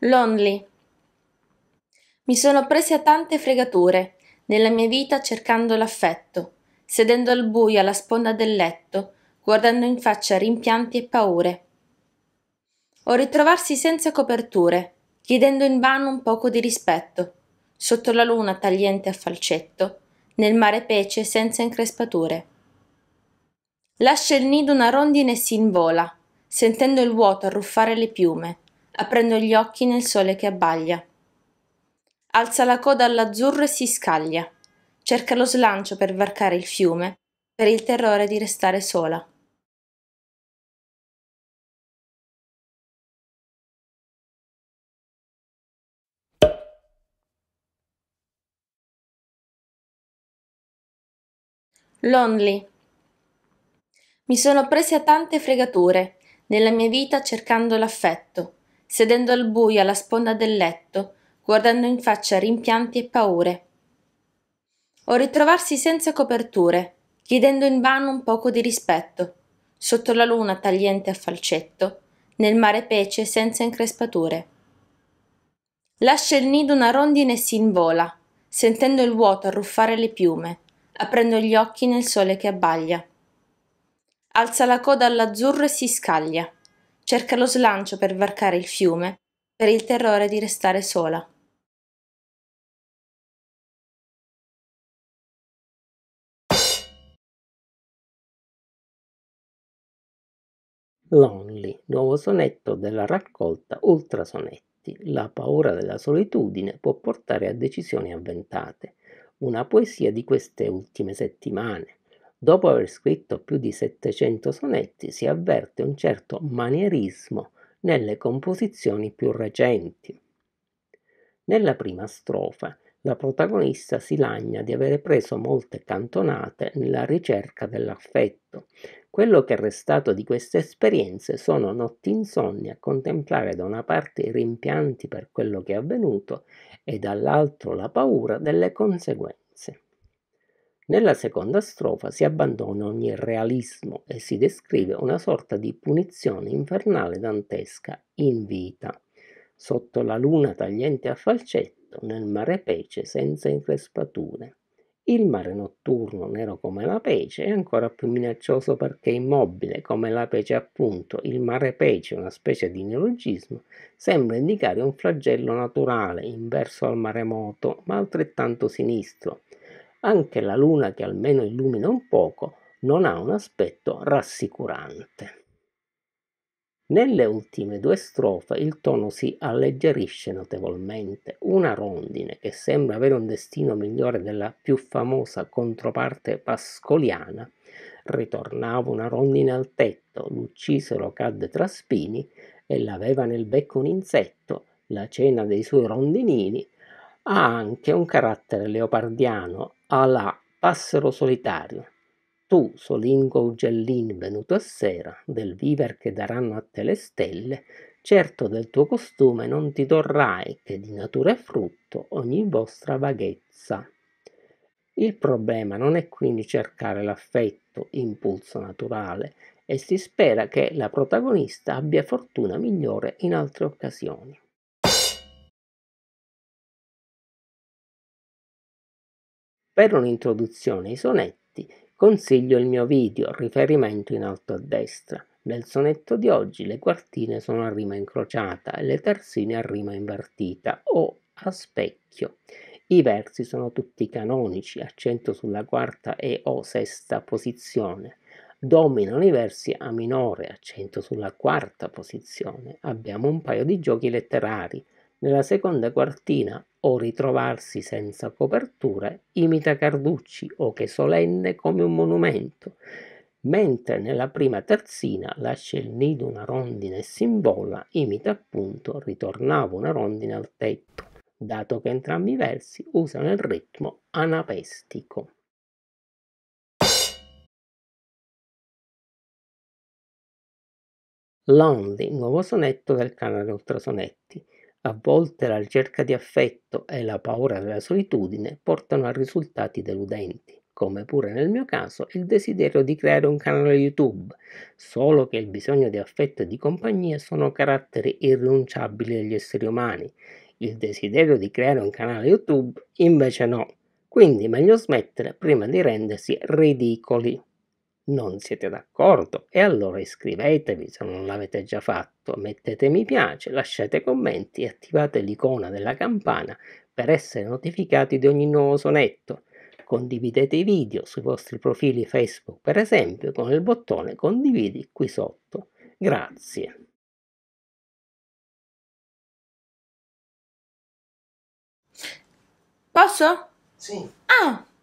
Lonely. Mi sono presa tante fregature nella mia vita cercando l'affetto, sedendo al buio alla sponda del letto, guardando in faccia rimpianti e paure. O ritrovarsi senza coperture, chiedendo in vano un poco di rispetto, sotto la luna tagliente a falcetto, nel mare pece senza increspature. Lascia il nido una rondine e si invola, sentendo il vuoto arruffare le piume aprendo gli occhi nel sole che abbaglia. Alza la coda all'azzurro e si scaglia. Cerca lo slancio per varcare il fiume, per il terrore di restare sola. Lonely. Mi sono presa tante fregature nella mia vita cercando l'affetto, sedendo al buio alla sponda del letto guardando in faccia rimpianti e paure o ritrovarsi senza coperture chiedendo in vano un poco di rispetto sotto la luna tagliente a falcetto nel mare pece senza increspature lascia il nido una rondine e s'invola sentendo il vuoto arruffare le piume aprendo gli occhi nel sole che abbaglia alza la coda all'azzurro e si scaglia cerca lo slancio per varcare il fiume per il terrore di restare sola. Lonely, nuovo sonetto della raccolta Ultrasonetti. La paura della solitudine può portare a decisioni avventate. Una poesia di queste ultime settimane. Dopo aver scritto più di 700 sonetti si avverte un certo manierismo nelle composizioni più recenti. Nella prima strofa la protagonista si lagna di avere preso molte cantonate nella ricerca dell'affetto. Quello che è restato di queste esperienze sono notti insonni a contemplare da una parte i rimpianti per quello che è avvenuto e dall'altro la paura delle conseguenze. Nella seconda strofa si abbandona ogni realismo e si descrive una sorta di punizione infernale dantesca in vita, sotto la luna tagliente a falcetto, nel mare pece senza increspature. Il mare notturno, nero come la pece, è ancora più minaccioso perché immobile come la pece appunto. Il mare pece, una specie di neologismo, sembra indicare un flagello naturale, inverso al maremoto, ma altrettanto sinistro, anche la luna che almeno illumina un poco non ha un aspetto rassicurante. Nelle ultime due strofe il tono si alleggerisce notevolmente, una rondine che sembra avere un destino migliore della più famosa controparte pascoliana. Ritornava una rondine al tetto, l'uccisero cadde tra spini e l'aveva nel becco un insetto, la cena dei suoi rondinini, ha anche un carattere leopardiano Alà, passero solitario, tu, solingo ugellin venuto a sera, del viver che daranno a te le stelle, certo del tuo costume non ti dorrai che di natura è frutto ogni vostra vaghezza. Il problema non è quindi cercare l'affetto, impulso naturale, e si spera che la protagonista abbia fortuna migliore in altre occasioni. Per un'introduzione ai sonetti consiglio il mio video riferimento in alto a destra. Nel sonetto di oggi le quartine sono a rima incrociata e le terzine a rima invertita o a specchio. I versi sono tutti canonici, accento sulla quarta e o sesta posizione. Dominano i versi a minore, accento sulla quarta posizione. Abbiamo un paio di giochi letterari, nella seconda quartina, o ritrovarsi senza coperture, imita Carducci o che solenne come un monumento, mentre nella prima terzina lascia il nido una rondine e simbola imita appunto ritornava una rondine al tetto, dato che entrambi i versi usano il ritmo anapestico. Lonely, nuovo sonetto del canale Ultrasonetti a volte la ricerca di affetto e la paura della solitudine portano a risultati deludenti, come pure nel mio caso il desiderio di creare un canale YouTube, solo che il bisogno di affetto e di compagnia sono caratteri irrinunciabili degli esseri umani. Il desiderio di creare un canale YouTube invece no. Quindi meglio smettere prima di rendersi ridicoli non siete d'accordo e allora iscrivetevi se non l'avete già fatto, mettete mi piace, lasciate commenti e attivate l'icona della campana per essere notificati di ogni nuovo sonetto. Condividete i video sui vostri profili Facebook per esempio con il bottone condividi qui sotto. Grazie. Posso? Sì. Ah!